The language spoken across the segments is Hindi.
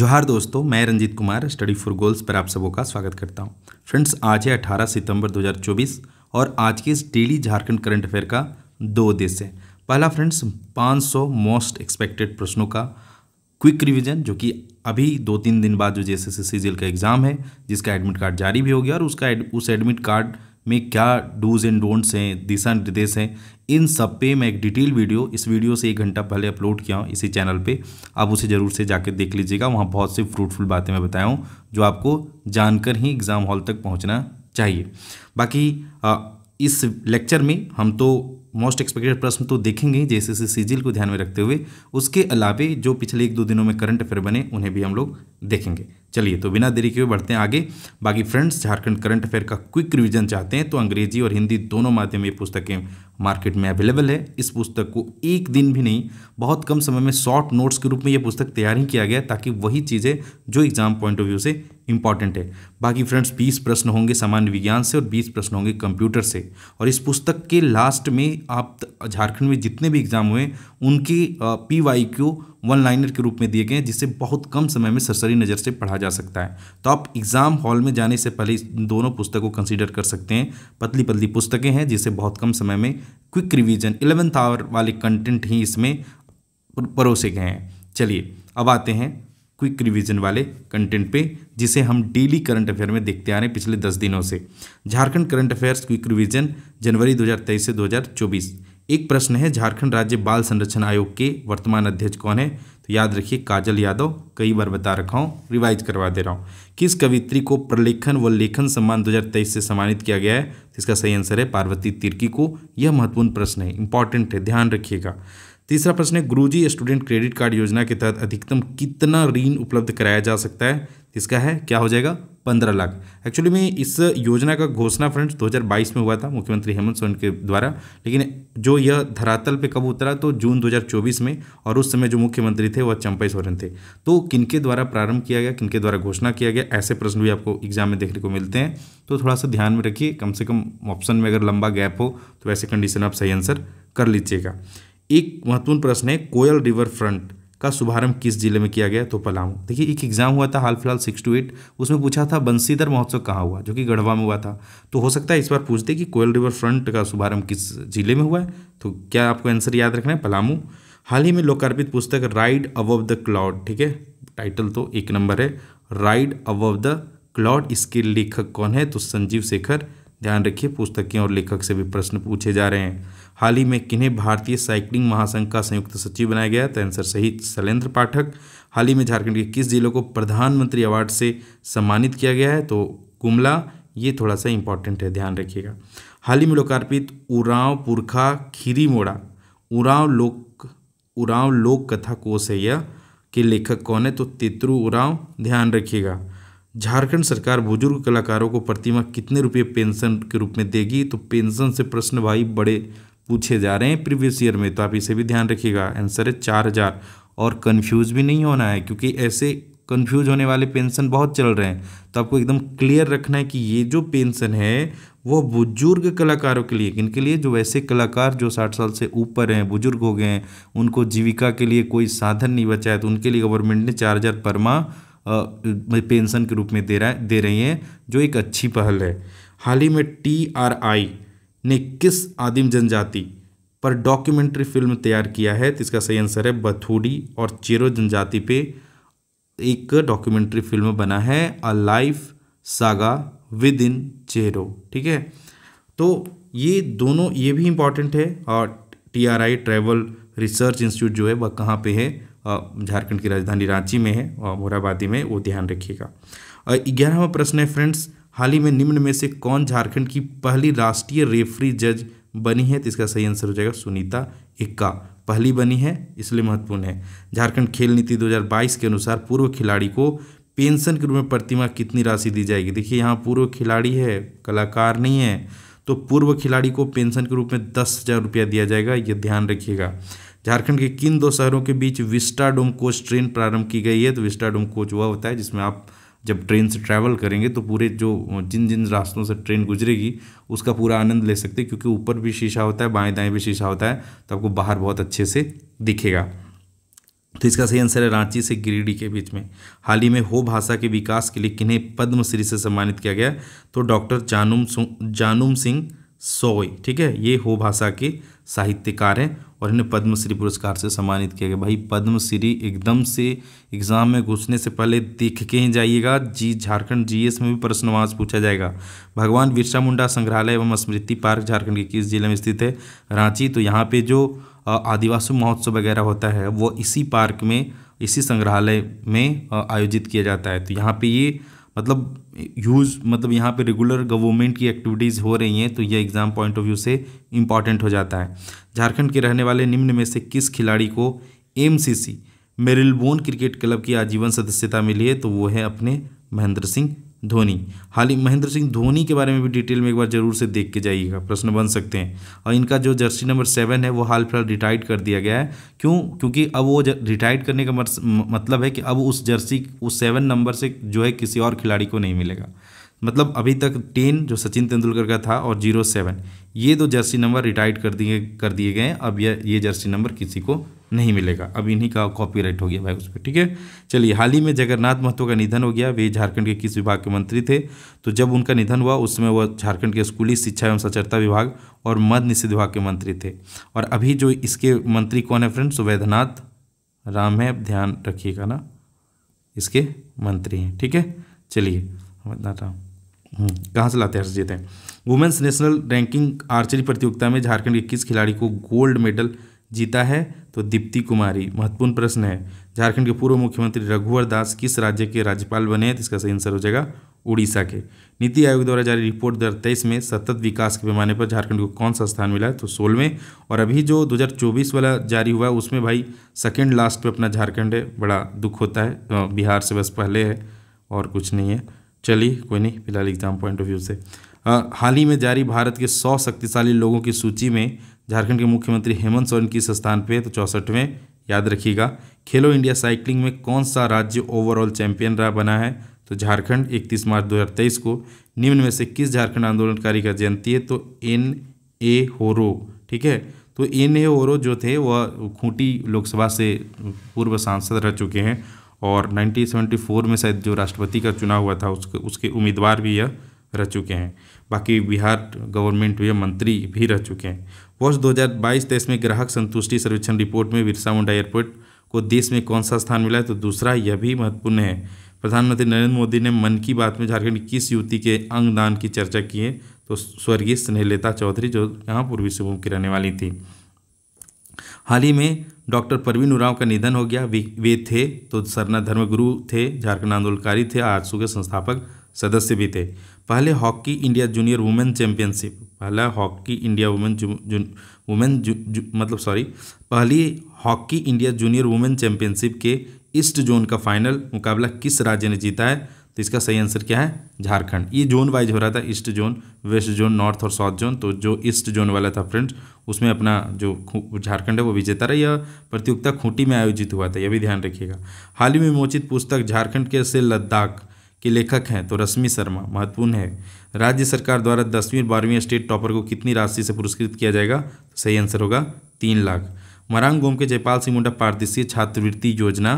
जोहार दोस्तों मैं Ranjit Kumar study for goals पर आप सबों का स्वागत करता हूं फ्रेंड्स आज है 18 सितंबर 2024 और आज के इस डेली झारखंड करंट अफेयर का दो उद्देश्य है पहला फ्रेंड्स 500 मोस्ट एक्सपेक्टेड प्रश्नों का क्विक रिवीजन जो कि अभी दो तीन दिन बाद जो जे एस का एग्ज़ाम है जिसका एडमिट कार्ड जारी भी हो गया और उसका एड, उस एडमिट कार्ड में क्या डूज एंड डोंट्स हैं दिशा निर्देश हैं इन सब पे मैं एक डिटेल वीडियो इस वीडियो से एक घंटा पहले अपलोड किया हूँ इसी चैनल पे आप उसे ज़रूर से जाकर देख लीजिएगा वहाँ बहुत सी फ्रूटफुल बातें मैं बताया हूँ जो आपको जानकर ही एग्ज़ाम हॉल तक पहुँचना चाहिए बाकी आ, इस लेक्चर में हम तो मोस्ट एक्सपेक्टेड प्रश्न तो देखेंगे ही जैसे सीजिल को ध्यान में रखते हुए उसके अलावे जो पिछले एक दो दिनों में करंट अफेयर बने उन्हें भी हम लोग देखेंगे चलिए तो बिना देरी के हुए बढ़ते हैं आगे बाकी फ्रेंड्स झारखंड करंट अफेयर का क्विक रिवीजन चाहते हैं तो अंग्रेजी और हिंदी दोनों माध्यम ये पुस्तकें मार्केट में अवेलेबल है इस पुस्तक को एक दिन भी नहीं बहुत कम समय में शॉर्ट नोट्स के रूप में ये पुस्तक तैयार ही किया गया ताकि वही चीज़ें जो एग्जाम पॉइंट ऑफ व्यू से इंपॉर्टेंट है बाकी फ्रेंड्स बीस प्रश्न होंगे सामान्य विज्ञान से और बीस प्रश्न होंगे कंप्यूटर से और इस पुस्तक के लास्ट में आप झारखंड में जितने भी एग्जाम हुए उनकी पी वाई वन लाइनर के रूप में दिए गए हैं जिसे बहुत कम समय में सरसरी नज़र से पढ़ा जा सकता है तो आप एग्ज़ाम हॉल में जाने से पहले दोनों पुस्तक को कंसिडर कर सकते हैं पतली पतली पुस्तकें हैं जिसे बहुत कम समय में क्विक रिवीजन इलेवंथ आवर वाले कंटेंट ही इसमें परोसे गए हैं चलिए अब आते हैं क्विक रिवीजन वाले कंटेंट पे जिसे हम डेली करंट अफेयर में देखते आ रहे हैं पिछले दस दिनों से Jharkhand current affairs quick revision जनवरी 2023 से 2024 एक प्रश्न है झारखंड राज्य बाल संरक्षण आयोग के वर्तमान अध्यक्ष कौन है तो याद रखिए काजल यादव कई बार बता रखा हूँ रिवाइज करवा दे रहा हूँ किस कवित्री को प्रलेखन व लेखन सम्मान 2023 से सम्मानित किया गया है तो इसका सही आंसर है पार्वती तिर्की को यह महत्वपूर्ण प्रश्न है इंपॉर्टेंट है ध्यान रखिएगा तीसरा प्रश्न है गुरुजी स्टूडेंट क्रेडिट कार्ड योजना के तहत अधिकतम कितना ऋण उपलब्ध कराया जा सकता है इसका है क्या हो जाएगा पंद्रह लाख एक्चुअली में इस योजना का घोषणा फ्रेंड्स 2022 में हुआ था मुख्यमंत्री हेमंत सोरेन के द्वारा लेकिन जो यह धरातल पे कब उतरा तो जून 2024 में और उस समय जो मुख्यमंत्री थे वह चंपई सोरेन थे तो किनके द्वारा प्रारंभ किया गया किनके द्वारा घोषणा किया गया ऐसे प्रश्न भी आपको एग्जाम में देखने को मिलते हैं तो थोड़ा सा ध्यान में रखिए कम से कम ऑप्शन में अगर लंबा गैप हो तो वैसे कंडीशन आप सही आंसर कर लीजिएगा एक महत्वपूर्ण प्रश्न है कोयल रिवर फ्रंट का शुभारंभ किस जिले में किया गया तो पलामू देखिए एक एग्जाम हुआ था हाल फिलहाल सिक्स टू एट उसमें पूछा था बंसीधर महोत्सव कहाँ हुआ जो कि गढ़वा में हुआ था तो हो सकता है इस बार पूछते कि कोयल रिवर फ्रंट का शुभारंभ किस जिले में हुआ है तो क्या आपको आंसर याद रखना है पलामू हाल ही में लोकार्पित पुस्तक राइड अबव द क्लाउड ठीक है टाइटल तो एक नंबर है राइड अबव द क्लाउड इसके लेखक कौन है तो संजीव शेखर ध्यान रखिए पुस्तकें और लेखक से भी प्रश्न पूछे जा रहे हैं हाल ही में किन्हें भारतीय साइकिलिंग महासंघ का संयुक्त सचिव बनाया गया तो आंसर सही शैलेंद्र पाठक हाल ही में झारखंड के किस जिलों को प्रधानमंत्री अवार्ड से सम्मानित किया गया है तो कुमला ये थोड़ा सा इंपॉर्टेंट है ध्यान रखिएगा हाल ही में लोकार्पित उरांव पुरखा खीरी मोड़ा उरांव लोक उरांव लोक कथा कोश है यह के लेखक कौन है तो तित्रु उरांव ध्यान रखिएगा झारखंड सरकार बुजुर्ग कलाकारों को प्रतिमा कितने रुपये पेंशन के रूप में देगी तो पेंशन से प्रश्न भाई बड़े पूछे जा रहे हैं प्रीवियस ईयर में तो आप इसे भी ध्यान रखिएगा आंसर है चार हज़ार और कन्फ्यूज भी नहीं होना है क्योंकि ऐसे कन्फ्यूज होने वाले पेंशन बहुत चल रहे हैं तो आपको एकदम क्लियर रखना है कि ये जो पेंशन है वो बुजुर्ग कलाकारों के लिए किन के लिए जो वैसे कलाकार जो साठ साल से ऊपर हैं बुजुर्ग हो गए हैं उनको जीविका के लिए कोई साधन नहीं बचा है तो उनके लिए गवर्नमेंट ने चार हज़ार परमा पेंशन के रूप में दे रहा है दे रही हैं जो एक अच्छी पहल है हाल ही में टी आर आई ने किस आदिम जनजाति पर डॉक्यूमेंट्री फिल्म तैयार किया है तो इसका सही आंसर है बथूड़ी और चेरो जनजाति पे एक डॉक्यूमेंट्री फिल्म बना है a life saga within Chero ठीक है तो ये दोनों ये भी इम्पॉर्टेंट है और T R I travel research institute जो है वह कहाँ पे है झारखंड की राजधानी रांची में है और मोराबादी में वो ध्यान रखिएगा ग्यारहवा प्रश्न है फ्रेंड्स हाल ही में निम्न में से कौन झारखंड की पहली राष्ट्रीय रेफरी जज बनी है तो इसका सही आंसर हो जाएगा सुनीता इक्का पहली बनी है इसलिए महत्वपूर्ण है झारखंड खेल नीति 2022 के अनुसार पूर्व खिलाड़ी को पेंशन के रूप में प्रतिमा कितनी राशि दी जाएगी देखिए यहाँ पूर्व खिलाड़ी है कलाकार नहीं है तो पूर्व खिलाड़ी को पेंशन के रूप में दस हज़ार रुपया दिया जाएगा ये ध्यान रखिएगा झारखंड के किन दो शहरों के बीच विस्टाडोम कोच ट्रेन प्रारंभ की गई है तो विस्टाडोम कोच वह होता है जिसमें आप जब ट्रेन से ट्रैवल करेंगे तो पूरे जो जिन जिन रास्तों से ट्रेन गुजरेगी उसका पूरा आनंद ले सकते हैं क्योंकि ऊपर भी शीशा होता है बाएं दाएं भी शीशा होता है तो आपको बाहर बहुत अच्छे से दिखेगा तो इसका सही आंसर है रांची से गिरिडीह के बीच में हाल ही में हो भाषा के विकास के लिए किन्हें पद्मश्री से सम्मानित किया गया तो डॉक्टर जानुम जानुम सिंह सोई ठीक है ये हो भाषा के साहित्यकार हैं और इन्हें पद्मश्री पुरस्कार से सम्मानित किया गया भाई पद्मश्री एकदम से एग्ज़ाम में घुसने से पहले देख के ही जाइएगा जी झारखंड जीएस में भी प्रश्नवास पूछा जाएगा भगवान बिरसा मुंडा संग्रहालय एवं स्मृति पार्क झारखंड के किस जिले में स्थित है रांची तो यहाँ पे जो आदिवासी महोत्सव वगैरह होता है वो इसी पार्क में इसी संग्रहालय में आयोजित किया जाता है तो यहाँ पर ये मतलब यूज़ मतलब यहाँ पे रेगुलर गवर्नमेंट की एक्टिविटीज़ हो रही हैं तो ये एग्ज़ाम पॉइंट ऑफ व्यू से इम्पॉर्टेंट हो जाता है झारखंड के रहने वाले निम्न में से किस खिलाड़ी को एम सी क्रिकेट क्लब की आजीवन सदस्यता मिली है तो वो है अपने महेंद्र सिंह धोनी हाल ही महेंद्र सिंह धोनी के बारे में भी डिटेल में एक बार जरूर से देख के जाइएगा प्रश्न बन सकते हैं और इनका जो जर्सी नंबर सेवन है वो हाल फिलहाल रिटायर्ड कर दिया गया है क्यों क्योंकि अब वो रिटायर्ड करने का मतलब है कि अब उस जर्सी उस सेवन नंबर से जो है किसी और खिलाड़ी को नहीं मिलेगा मतलब अभी तक टेन जो सचिन तेंदुलकर का था और जीरो सेवन ये दो जर्सी नंबर रिटायर्ड कर दिए कर दिए गए अब ये ये जर्सी नंबर किसी को नहीं मिलेगा अब इन्हीं का कॉपीराइट हो गया भाई उस पर ठीक है चलिए हाल ही में जगन्नाथ महतो का निधन हो गया वे झारखंड के किस विभाग के मंत्री थे तो जब उनका निधन हुआ उस समय वह झारखंड के स्कूली शिक्षा एवं साक्षरता विभाग और मद निषेध विभाग के मंत्री थे और अभी जो इसके मंत्री कौन है फ्रेंड्स वैद्यनाथ राम है ध्यान रखिएगा ना इसके मंत्री हैं ठीक है चलिए वैद्यनाथ राम हम्म, कहाँ से लाते हैं जीते हैं वुमेंस नेशनल रैंकिंग आर्चरी प्रतियोगिता में झारखंड के किस खिलाड़ी को गोल्ड मेडल जीता है तो दीप्ति कुमारी महत्वपूर्ण प्रश्न है झारखंड के पूर्व मुख्यमंत्री रघुवर दास किस राज्य के राज्यपाल बने हैं तो इसका सही आंसर हो जाएगा उड़ीसा के नीति आयोग द्वारा जारी रिपोर्ट दो तेईस में सतत विकास के पैमाने पर झारखंड को कौन सा स्थान मिला है तो सोलहवें और अभी जो 2024 वाला जारी हुआ उसमें भाई सेकेंड लास्ट पे अपना झारखंड है बड़ा दुख होता है तो बिहार से बस पहले है और कुछ नहीं है चलिए कोई नहीं फिलहाल एग्जाम पॉइंट ऑफ व्यू से हाल ही में जारी भारत के सौ शक्तिशाली लोगों की सूची में झारखंड के मुख्यमंत्री हेमंत सोरेन किस स्थान पर तो चौंसठवें याद रखिएगा खेलो इंडिया साइकिलिंग में कौन सा राज्य ओवरऑल चैंपियन रहा बना है तो झारखंड 31 मार्च 2023 को निम्न में से किस झारखंड आंदोलनकारी का जयंती है तो एन ए होरो ठीक है तो एन ए होरो जो थे वह खूंटी लोकसभा से पूर्व सांसद रह चुके हैं और 1974 में शायद जो राष्ट्रपति का चुनाव हुआ था उसके उसके उम्मीदवार भी यह रह चुके हैं बाकी बिहार गवर्नमेंट में मंत्री भी रह चुके हैं वर्ष 2022-23 में ग्राहक संतुष्टि सर्वेक्षण रिपोर्ट में बिरसा मुंडा एयरपोर्ट को देश में कौन सा स्थान मिला है तो दूसरा यह भी महत्वपूर्ण है प्रधानमंत्री नरेंद्र मोदी ने मन की बात में झारखंड की किस युवती के अंगदान की चर्चा की है तो स्वर्गीय स्नेहलता चौधरी जो यहाँ पूर्वी सिंहभूम की रहने वाली थी हाल ही में डॉक्टर परवीन उराव का निधन हो गया वे थे तो सरना धर्मगुरु थे झारखंड आंदोलनकारी थे आरसू के संस्थापक सदस्य भी थे पहले hockey India junior women championship पहला हॉकी इंडिया वुमेन वुमेन मतलब सॉरी पहली hockey India junior women championship के ईस्ट जोन का फाइनल मुकाबला किस राज्य ने जीता है तो इसका सही आंसर क्या है झारखंड ये जोन वाइज हो रहा था east zone west zone north और साउथ जोन तो जो ईस्ट जोन वाला था फ्रेंड्स उसमें अपना जो झारखंड है वो विजेता रहा यह प्रतियोगिता खूंटी में आयोजित हुआ था यह भी ध्यान रखिएगा हाल ही में मोचित पुस्तक झारखंड के से लद्दाख के लेखक हैं तो रश्मि शर्मा महत्वपूर्ण है राज्य सरकार द्वारा दसवीं और बारहवीं स्टेट टॉपर को कितनी राशि से पुरस्कृत किया जाएगा तो सही आंसर होगा तीन लाख मरांग गोम के जयपाल सिंह मुंडा पारदर्शी छात्रवृत्ति योजना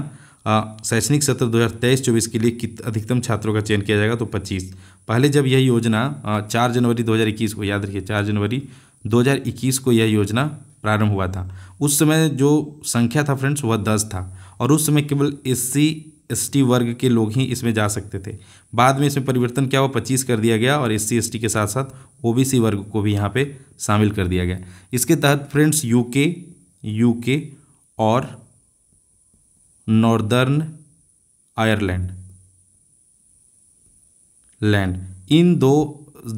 शैक्षणिक सत्र 2023-24 के लिए कित अधिकतम छात्रों का चयन किया जाएगा तो 25 पहले जब यह योजना चार जनवरी 2021 को याद रखिए चार जनवरी 2021 को यह योजना प्रारंभ हुआ था उस समय जो संख्या था फ्रेंड्स वह दस था और उस समय केवल एस सी एस वर्ग के लोग ही इसमें जा सकते थे बाद में इसमें परिवर्तन क्या हुआ पच्चीस कर दिया गया और एस सी के साथ साथ ओ वर्ग को भी यहाँ पे शामिल कर दिया गया इसके तहत फ्रेंड्स यूके यूके और नॉर्दर्न आयरलैंड लैंड इन दो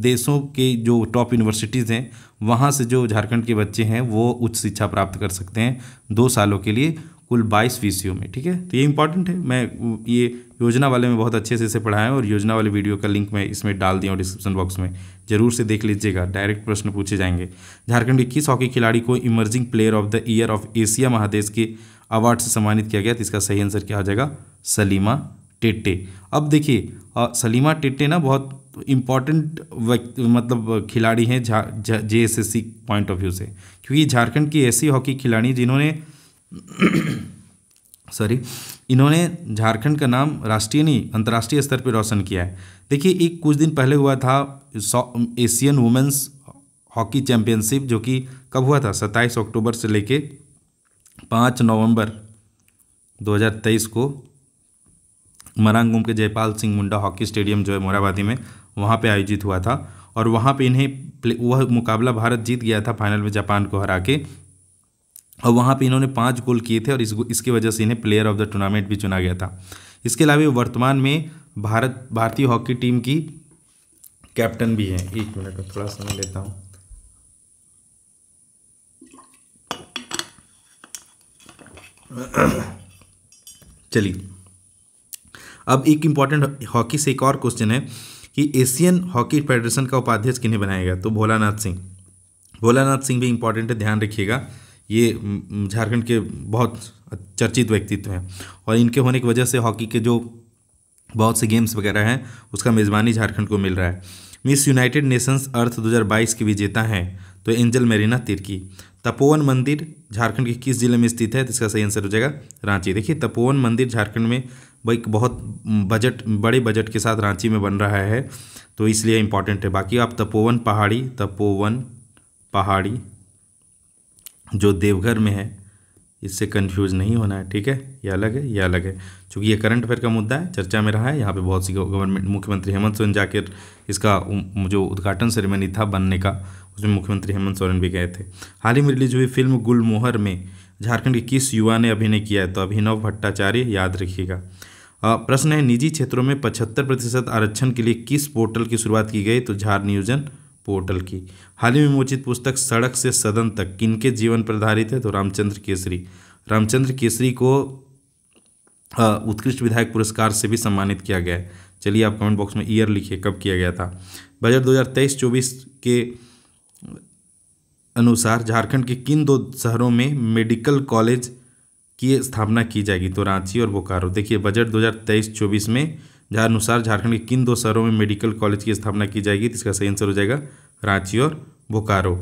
देशों के जो टॉप यूनिवर्सिटीज़ हैं वहाँ से जो झारखंड के बच्चे हैं वो उच्च शिक्षा प्राप्त कर सकते हैं दो सालों के लिए कुल बाईस विषयों में ठीक है तो ये इंपॉर्टेंट है मैं ये योजना वाले में बहुत अच्छे से इसे पढ़ाया और योजना वाले वीडियो का लिंक मैं इसमें डाल दिया हूँ डिस्क्रिप्शन बॉक्स में जरूर से देख लीजिएगा डायरेक्ट प्रश्न पूछे जाएंगे झारखंड के किस हॉकी खिलाड़ी को emerging player of the year of Asia महादेश के अवार्ड से सम्मानित किया गया तो इसका सही आंसर क्या हो जाएगा सलीमा टेट्टे अब देखिए सलीमा टेट्टे ना बहुत इम्पॉर्टेंट मतलब खिलाड़ी हैं J S S C point of view से क्योंकि झारखंड की ऐसी हॉकी खिलाड़ी जिन्होंने सॉरी इन्होंने झारखंड का नाम राष्ट्रीय नहीं अंतर्राष्ट्रीय स्तर पर रोशन किया है देखिए एक कुछ दिन पहले हुआ था एशियन वुमेंस हॉकी चैंपियनशिप जो कि कब हुआ था सत्ताईस अक्टूबर से लेके पाँच नवंबर 2023 को मरांगुम के जयपाल सिंह मुंडा हॉकी स्टेडियम जो है मोराबादी में वहाँ पे आयोजित हुआ था और वहाँ पे इन्हें वह मुकाबला भारत जीत गया था फाइनल में जापान को हरा के और वहाँ पे इन्होंने पाँच गोल किए थे और इस इसकी वजह से इन्हें प्लेयर ऑफ द टूर्नामेंट भी चुना गया था इसके अलावा वर्तमान में भारत भारतीय हॉकी टीम की कैप्टन भी हैं एक मिनट में थोड़ा समय लेता हूँ चलिए अब एक इम्पॉर्टेंट हॉकी से एक और क्वेश्चन है कि एशियन हॉकी फेडरेशन का उपाध्यक्ष किन्हें बनाया गया तो भोलानाथ सिंह भोलानाथ सिंह भी इम्पॉर्टेंट है ध्यान रखिएगा ये झारखंड के बहुत चर्चित व्यक्तित्व हैं और इनके होने की वजह से हॉकी के जो बहुत से गेम्स वगैरह हैं उसका मेज़बानी झारखंड को मिल रहा है मिस यूनाइटेड नेशंस अर्थ 2022 की विजेता हैं तो एंजल मेरीना तिरकी तपोवन मंदिर झारखंड के किस जिले में स्थित है तो इसका सही आंसर हो जाएगा रांची देखिए तपोवन मंदिर झारखंड में एक बहुत बजट बड़े बजट के साथ रांची में बन रहा है तो इसलिए इम्पॉर्टेंट है बाकी आप तपोवन पहाड़ी तपोवन पहाड़ी जो देवघर में है इससे कंफ्यूज नहीं होना है ठीक है ये अलग है ये अलग है क्योंकि ये करंट अफेयर का मुद्दा है चर्चा में रहा है यहाँ पे बहुत सी गवर्नमेंट मुख्यमंत्री हेमंत सोरेन जाकर इसका जो उद्घाटन सेरेमनी था बनने का उसमें मुख्यमंत्री हेमंत सोरेन भी गए थे हाल ही में रिलीज हुई फिल्म गुलमोहर में झारखंड के किस युवा ने अभिनय किया है तो अभिनव भट्टाचार्य याद रखिएगा प्रश्न है निजी क्षेत्रों में पचहत्तर प्रतिशत आरक्षण के लिए किस पोर्टल की शुरुआत की गई तो झार नियोजन पोर्टल की हाल ही में मोचित पुस्तक सड़क से सदन तक किनके जीवन पर आधारित है तो रामचंद्र केसरी रामचंद्र केसरी को उत्कृष्ट विधायक पुरस्कार से भी सम्मानित किया गया है चलिए आप कमेंट बॉक्स में ईयर लिखिए कब किया गया था बजट 2023-24 के अनुसार झारखंड के किन दो शहरों में मेडिकल कॉलेज की स्थापना की जाएगी तो रांची और बोकारो देखिए बजट 2023-24 में जहाँ अनुसार झारखंड के किन दो शहरों में मेडिकल कॉलेज की स्थापना की जाएगी तो इसका सही आंसर हो जाएगा रांची और बोकारो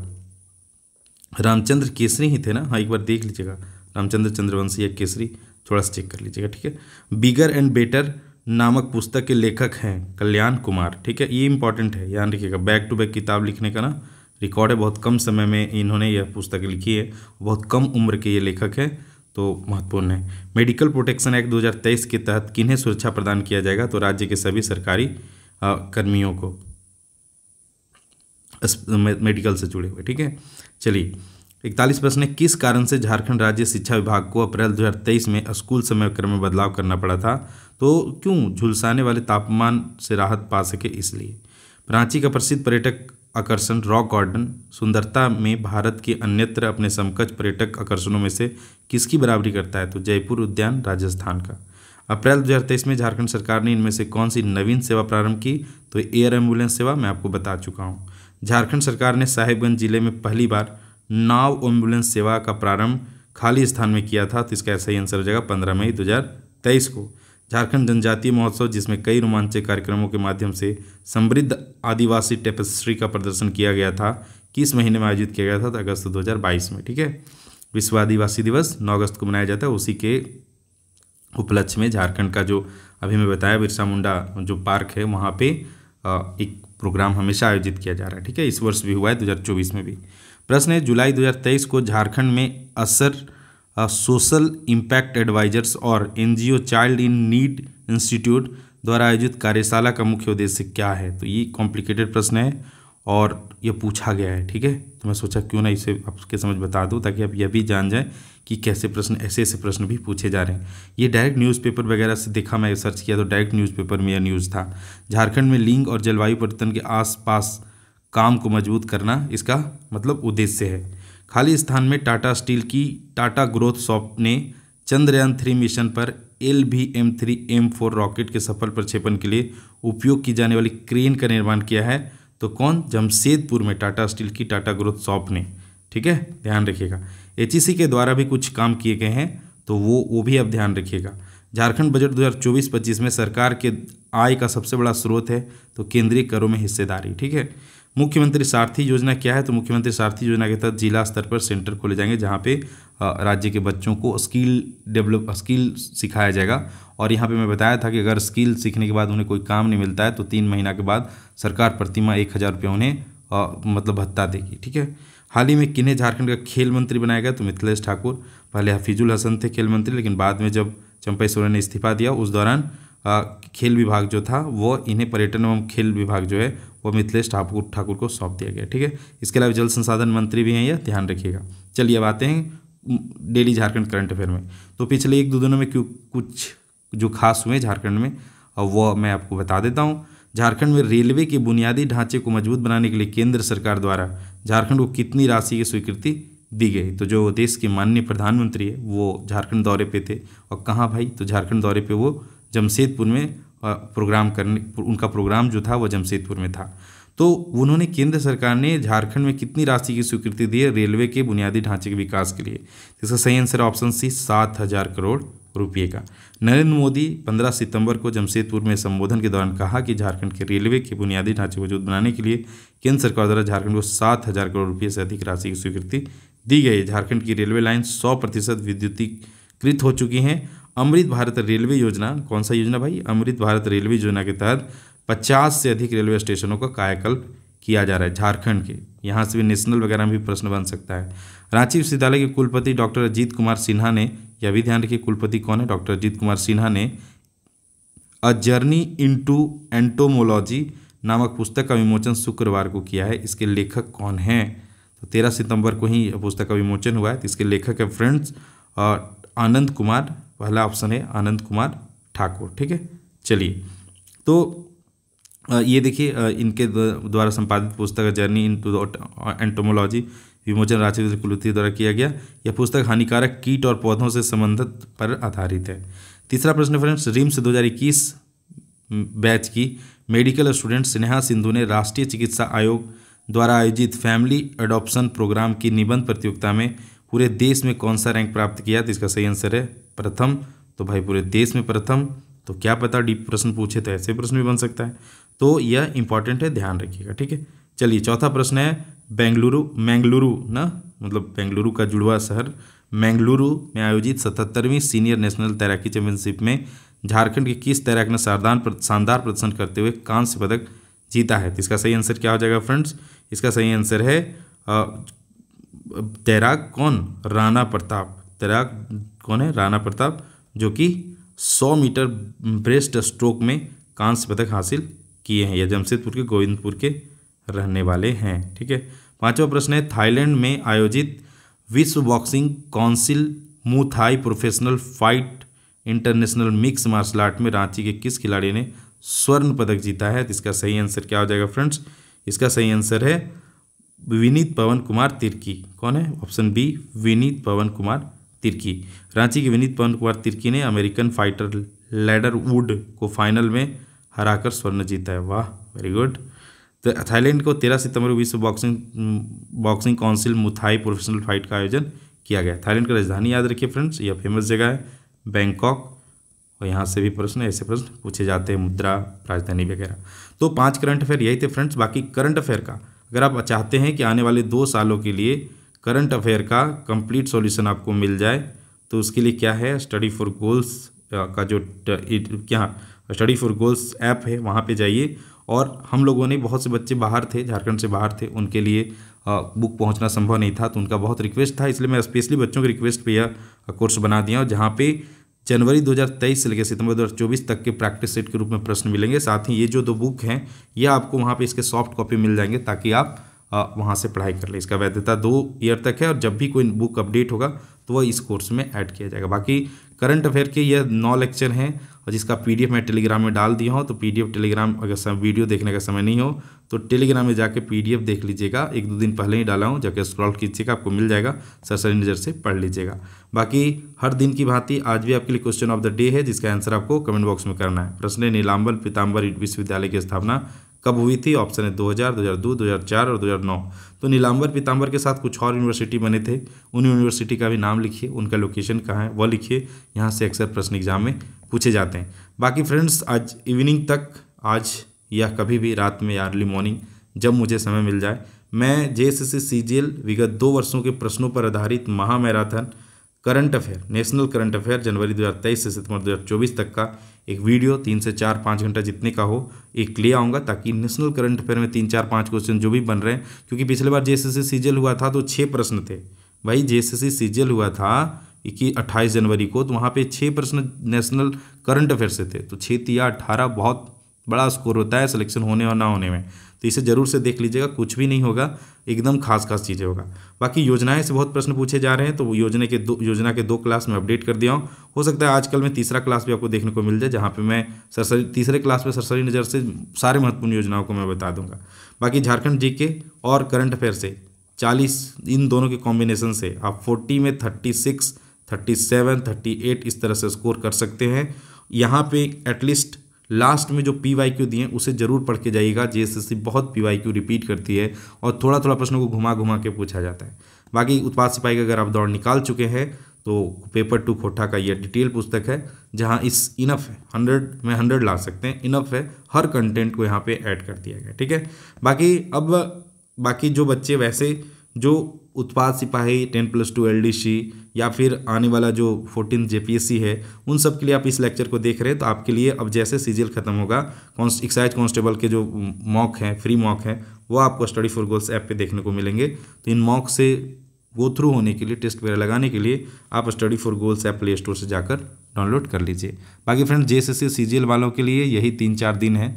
रामचंद्र केसरी ही थे ना हाँ एक बार देख लीजिएगा रामचंद्र चंद्रवंशी या केसरी थोड़ा सा चेक कर लीजिएगा ठीक है बिगर एंड बेटर नामक पुस्तक के लेखक हैं कल्याण कुमार ठीक है ये इंपॉर्टेंट है ध्यान रखिएगा बैक टू बैक किताब लिखने का ना रिकॉर्ड है बहुत कम समय में इन्होंने यह पुस्तक लिखी है बहुत कम उम्र के ये लेखक हैं तो महत्वपूर्ण है मेडिकल प्रोटेक्शन एक्ट 2023 के तहत किन्हें सुरक्षा प्रदान किया जाएगा तो राज्य के सभी सरकारी कर्मियों को मेडिकल से जुड़े हुए ठीक है चलिए इकतालीस प्रश्न है किस कारण से झारखंड राज्य शिक्षा विभाग को अप्रैल 2023 में स्कूल समय क्रम में बदलाव करना पड़ा था तो क्यों झुलसाने वाले तापमान से राहत पा सके इसलिए रांची का प्रसिद्ध पर्यटक आकर्षण रॉक गार्डन सुंदरता में भारत के अन्यत्र अपने समकक्ष पर्यटक आकर्षणों में से किसकी बराबरी करता है तो जयपुर उद्यान राजस्थान का अप्रैल दो हज़ार तेईस में झारखंड सरकार ने इनमें से कौन सी नवीन सेवा प्रारंभ की तो एयर एम्बुलेंस सेवा मैं आपको बता चुका हूँ झारखंड सरकार ने साहिबगंज जिले में पहली बार नाव एम्बुलेंस सेवा का प्रारंभ खाली स्थान में किया था तो इसका ऐसा ही आंसर हो जाएगा पंद्रह मई दो को झारखंड जनजातीय महोत्सव जिसमें कई रोमांचक कार्यक्रमों के माध्यम से समृद्ध आदिवासी टेपेस्ट्री का प्रदर्शन किया गया था किस महीने में आयोजित किया गया था तो अगस्त 2022 में ठीक है विश्व आदिवासी दिवस 9 अगस्त को मनाया जाता है उसी के उपलक्ष्य में झारखंड का जो अभी मैं बताया बिरसा मुंडा जो पार्क है वहाँ पे एक प्रोग्राम हमेशा आयोजित किया जा रहा है ठीक है इस वर्ष भी हुआ है 2024 में भी प्रश्न है जुलाई 2023 को झारखंड में असर सोशल इम्पैक्ट एडवाइजर्स और NGO child in need institute द्वारा आयोजित कार्यशाला का मुख्य उद्देश्य क्या है तो ये कॉम्प्लिकेटेड प्रश्न है और ये पूछा गया है ठीक है तो मैं सोचा क्यों ना इसे आपके समझ बता दूँ ताकि आप यह भी जान जाएं कि कैसे प्रश्न ऐसे ऐसे प्रश्न भी पूछे जा रहे हैं ये डायरेक्ट न्यूज़पेपर वगैरह से देखा मैं सर्च किया तो डायरेक्ट न्यूज़पेपर में यह न्यूज़ था झारखंड में लिंग और जलवायु परिवर्तन के आसपास काम को मजबूत करना इसका मतलब उद्देश्य है खाली स्थान में टाटा स्टील की टाटा ग्रोथ सॉफ्ट ने चंद्रयान थ्री मिशन पर L B M three M four rocket के सफल प्रक्षेपण के लिए उपयोग की जाने वाली क्रेन का निर्माण किया है तो कौन जमशेदपुर में टाटा स्टील की टाटा ग्रोथ शॉप ने ठीक है ध्यान रखिएगा एच के द्वारा भी कुछ काम किए गए हैं तो वो वो भी अब ध्यान रखिएगा झारखंड बजट 2024-25 में सरकार के आय का सबसे बड़ा स्रोत है तो केंद्रीय करों में हिस्सेदारी ठीक है मुख्यमंत्री सारथी योजना क्या है तो मुख्यमंत्री सारथी योजना के तहत जिला स्तर पर सेंटर खोले जाएंगे जहाँ पे राज्य के बच्चों को स्किल डेवलप स्किल सिखाया जाएगा और यहाँ पे मैं बताया था कि अगर स्किल सीखने के बाद उन्हें कोई काम नहीं मिलता है तो तीन महीना के बाद सरकार प्रतिमा एक हज़ार रुपये उन्हें आ, मतलब भत्ता देगी ठीक है हाल ही में किन्हें झारखंड का खेल मंत्री बनाया गया तो मिथिलेश ठाकुर पहले हफीजुल हसन थे खेल मंत्री लेकिन बाद में जब चंपई सोरेन ने इस्तीफा दिया उस दौरान खेल विभाग जो था वो इन्हें पर्यटन एवं खेल विभाग जो है वो मिथिलेश ठाकुर ठाकुर को सौंप दिया गया ठीक है इसके अलावा जल संसाधन मंत्री भी हैं यह ध्यान रखिएगा चलिए अब आते हैं डेली झारखंड करंट अफेयर में तो पिछले एक दो दिनों में क्यों कुछ जो खास हुए झारखंड में और वह मैं आपको बता देता हूँ झारखंड में रेलवे के बुनियादी ढांचे को मजबूत बनाने के लिए केंद्र सरकार द्वारा झारखंड को कितनी राशि की स्वीकृति दी गई तो जो देश के माननीय प्रधानमंत्री है वो झारखंड दौरे पे थे और कहाँ भाई तो झारखंड दौरे पे वो जमशेदपुर में प्रोग्राम करने उनका प्रोग्राम जो था वह जमशेदपुर में था तो उन्होंने केंद्र सरकार ने झारखंड में कितनी राशि की स्वीकृति दी है रेलवे के बुनियादी ढांचे के विकास के लिए इसका सही आंसर ऑप्शन सी सात हज़ार करोड़ रुपये का नरेंद्र मोदी 15 सितंबर को जमशेदपुर में संबोधन के दौरान कहा कि झारखंड के रेलवे के बुनियादी ढांचे वजूद बनाने के लिए केंद्र सरकार द्वारा झारखंड को सात हज़ार करोड़ रुपये से अधिक राशि की स्वीकृति दी गई झारखंड की रेलवे लाइन सौ प्रतिशत विद्युतीकृत हो चुकी हैं अमृत भारत रेलवे योजना कौन सा योजना भाई अमृत भारत रेलवे योजना के तहत 50 से अधिक रेलवे स्टेशनों का कायाकल्प किया जा रहा है झारखंड के यहाँ से भी नेशनल वगैरह में भी प्रश्न बन सकता है रांची विश्वविद्यालय के कुलपति डॉक्टर अजीत कुमार सिन्हा ने यह भी ध्यान रखिए कुलपति कौन है डॉक्टर अजीत कुमार सिन्हा ने अ जर्नी टू एंटोमोलॉजी नामक पुस्तक का विमोचन शुक्रवार को किया है इसके लेखक कौन हैं तो तेरह सितंबर को ही पुस्तक का विमोचन हुआ है तो इसके लेखक है फ्रेंड्स आनंद कुमार पहला ऑप्शन है आनंद कुमार ठाकुर ठीक है चलिए तो ये देखिए इनके द्वारा संपादित पुस्तक जर्नी इन टू एंटोमोलॉजी विमोचन राजेंद्र कुलुती द्वारा किया गया यह पुस्तक हानिकारक कीट और पौधों से संबंधित पर आधारित है तीसरा प्रश्न फ्रेंड्स रिम्स दो बैच की मेडिकल स्टूडेंट स्नेहा सिंधु ने राष्ट्रीय चिकित्सा आयोग द्वारा आयोजित फैमिली एडॉप्शन प्रोग्राम की निबंध प्रतियोगिता में पूरे देश में कौन सा रैंक प्राप्त किया तो इसका सही आंसर है प्रथम तो भाई पूरे देश में प्रथम तो क्या पता डीप प्रश्न पूछे तो ऐसे प्रश्न भी बन सकता है तो यह इंपॉर्टेंट है ध्यान रखिएगा ठीक है चलिए चौथा प्रश्न है बेंगलुरु मैंगलुरु ना मतलब बेंगलुरु का जुड़वा शहर मैंगलुरु में आयोजित सतहत्तरवीं सीनियर नेशनल तैराकी चैंपियनशिप में झारखंड के किस तैराक ने शारदान शानदार प्रदर्शन करते हुए कांस्य पदक जीता है तो इसका सही आंसर क्या हो जाएगा फ्रेंड्स इसका सही आंसर है तैराक कौन राणा प्रताप तैराक कौन है राणा प्रताप जो कि 100 मीटर ब्रेस्ट स्ट्रोक में कांस्य पदक हासिल किए हैं यह जमशेदपुर के गोविंदपुर के रहने वाले हैं ठीक है पांचवा प्रश्न है थाईलैंड में आयोजित विश्व boxing council muay thai professional fight international mix martial art में रांची के किस खिलाड़ी ने स्वर्ण पदक जीता है तो इसका सही आंसर क्या हो जाएगा फ्रेंड्स इसका सही आंसर है विनीत पवन कुमार तिर्की कौन है ऑप्शन बी विनीत पवन कुमार तिर्की रांची के विनीत पवन कुमार तिर्की ने अमेरिकन फाइटर लैडर वुड को फाइनल में हराकर स्वर्ण जीता है वाह वेरी गुड तो थाईलैंड को तेरह सितंबर विश्व boxing boxing council muay thai professional fight का आयोजन किया गया थाईलैंड की राजधानी याद रखिए फ्रेंड्स यह फेमस जगह है बैंकॉक और यहाँ से भी प्रश्न ऐसे प्रश्न पूछे जाते हैं मुद्रा राजधानी वगैरह तो पांच करंट अफेयर यही थे फ्रेंड्स बाकी करंट अफेयर का अगर आप चाहते हैं कि आने वाले दो सालों के लिए करंट अफेयर का कंप्लीट सॉल्यूशन आपको मिल जाए तो उसके लिए क्या है स्टडी फॉर गोल्स का जो क्या स्टडी फॉर गोल्स ऐप है वहाँ पे जाइए और हम लोगों ने बहुत से बच्चे बाहर थे झारखंड से बाहर थे उनके लिए बुक पहुँचना संभव नहीं था तो उनका बहुत रिक्वेस्ट था इसलिए मैं स्पेशली बच्चों के रिक्वेस्ट पर यह कोर्स बना दिया और जहाँ पर जनवरी 2023 से लेकर सितंबर 2024 तक के प्रैक्टिस सेट के रूप में प्रश्न मिलेंगे साथ ही ये जो दो बुक हैं ये आपको वहाँ पे इसके सॉफ्ट कॉपी मिल जाएंगे ताकि आप वहाँ से पढ़ाई कर लें इसका वैधता दो ईयर तक है और जब भी कोई बुक अपडेट होगा तो वह इस कोर्स में ऐड किया जाएगा बाकी करंट अफेयर के यह नौ लेक्चर हैं और जिसका पी मैं टेलीग्राम में डाल दिया हूँ तो पी टेलीग्राम अगर सब वीडियो देखने का समय नहीं हो तो टेलीग्राम में जाके पी देख लीजिएगा एक दो दिन पहले ही डाला हूँ जाके स्क्रॉल कीजिएगा आपको मिल जाएगा सरसरी नज़र से पढ़ लीजिएगा बाकी हर दिन की भांति आज भी आपके लिए क्वेश्चन ऑफ द डे है जिसका आंसर आपको कमेंट बॉक्स में करना है प्रश्न है नीलाम्बल पीताम्बर विश्वविद्यालय की स्थापना कब हुई थी ऑप्शन है 2000, 2002, 2004 और 2009 तो नीलाम्बर पीताम्बर के साथ कुछ और यूनिवर्सिटी बने थे उन यूनिवर्सिटी का भी नाम लिखिए उनका लोकेशन कहाँ है वह लिखिए यहाँ से अक्सर प्रश्न एग्जाम में पूछे जाते हैं बाकी फ्रेंड्स आज इवनिंग तक आज या कभी भी रात में या अर्ली मॉर्निंग जब मुझे समय मिल जाए मैं जे एस विगत दो वर्षों के प्रश्नों पर आधारित महामैराथन current affair national current affair जनवरी 2023 से सितंबर 2024 तक का एक वीडियो तीन से चार पाँच घंटा जितने का हो एक ले आऊँगा ताकि नेशनल करंट अफेयर में तीन चार पाँच क्वेश्चन जो भी बन रहे हैं क्योंकि पिछले बार जे एस हुआ था तो छः प्रश्न थे भाई जे एस हुआ था इक्कीस अट्ठाईस जनवरी को तो वहाँ पे छः प्रश्न नेशनल करंट अफेयर से थे तो छः या अट्ठारह बहुत बड़ा स्कोर होता है सिलेक्शन होने और ना होने में तो इसे ज़रूर से देख लीजिएगा कुछ भी नहीं होगा एकदम खास खास चीज़ें होगा बाकी योजनाएं से बहुत प्रश्न पूछे जा रहे हैं तो वो योजना के दो योजना के दो क्लास में अपडेट कर दिया हूँ हो सकता है आजकल में तीसरा क्लास भी आपको देखने को मिल जाए जहाँ पे मैं सरसरी तीसरे क्लास में सरसरी नज़र से सारे महत्वपूर्ण योजनाओं को मैं बता दूंगा बाकी झारखंड जी के और करंट अफेयर से चालीस इन दोनों के कॉम्बिनेशन से आप फोर्टी में thirty six thirty seven thirty eight इस तरह से स्कोर कर सकते हैं यहाँ पे एटलीस्ट लास्ट में जो पी वाई क्यू दिए उसे जरूर पढ़ के जाइएगा सी बहुत पी वाई क्यू रिपीट करती है और थोड़ा थोड़ा प्रश्नों को घुमा घुमा के पूछा जाता है बाकी उत्पाद सिपाही का अगर आप दौड़ निकाल चुके हैं तो पेपर टू खोटा का यह डिटेल पुस्तक है जहाँ इस इनफ है हंड्रेड में हंड्रेड ला सकते हैं इनफ है हर कंटेंट को यहाँ पे ऐड कर दिया गया ठीक है बाकी अब बाकी जो बच्चे वैसे जो उत्पाद सिपाही टेन प्लस टू एल या फिर आने वाला जो फोर्टीन जे है उन सब के लिए आप इस लेक्चर को देख रहे हैं तो आपके लिए अब जैसे सीजीएल खत्म होगा एक्साइज कांस्टेबल के जो मॉक हैं फ्री मॉक हैं वो आपको स्टडी फॉर गोल्स ऐप पे देखने को मिलेंगे तो इन मॉक से गो थ्रू होने के लिए टेस्ट वगैरह लगाने के लिए आप study for goals app play store से जाकर डाउनलोड कर लीजिए बाकी फ्रेंड जे एस वालों के लिए यही तीन चार दिन है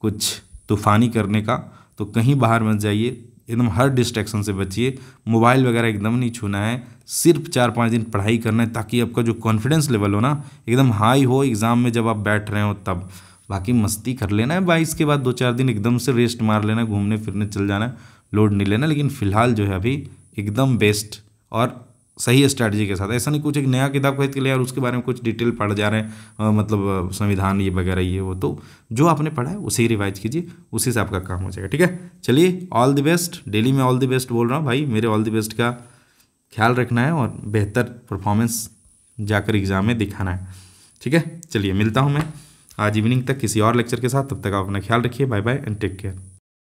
कुछ तूफानी करने का तो कहीं बाहर मत जाइए एकदम हर डिस्ट्रैक्शन से बचिए मोबाइल वगैरह एकदम नहीं छूना है सिर्फ चार पाँच दिन पढ़ाई करना है ताकि आपका जो कॉन्फिडेंस लेवल हो ना एकदम हाई हो एग्ज़ाम में जब आप बैठ रहे हो तब बाकी मस्ती कर लेना है बाईस के बाद दो चार दिन एकदम से रेस्ट मार लेना घूमने फिरने चल जाना लोड नहीं लेना लेकिन फ़िलहाल जो है अभी एकदम बेस्ट और सही स्ट्रैटेजी के साथ ऐसा नहीं कुछ एक नया किताब खरीद के लिए और उसके बारे में कुछ डिटेल पढ़ जा रहे हैं मतलब संविधान ये वगैरह ये वो तो जो आपने पढ़ा है उसे ही रिवाइज कीजिए उसी से आपका काम हो जाएगा ठीक है चलिए ऑल द बेस्ट डेली मैं ऑल द बेस्ट बोल रहा हूँ भाई मेरे ऑल द बेस्ट का ख्याल रखना है और बेहतर परफॉर्मेंस जाकर एग्ज़ाम में दिखाना है ठीक है चलिए मिलता हूँ मैं आज इवनिंग तक किसी और लेक्चर के साथ तब तक आप अपना ख्याल रखिए bye bye and take care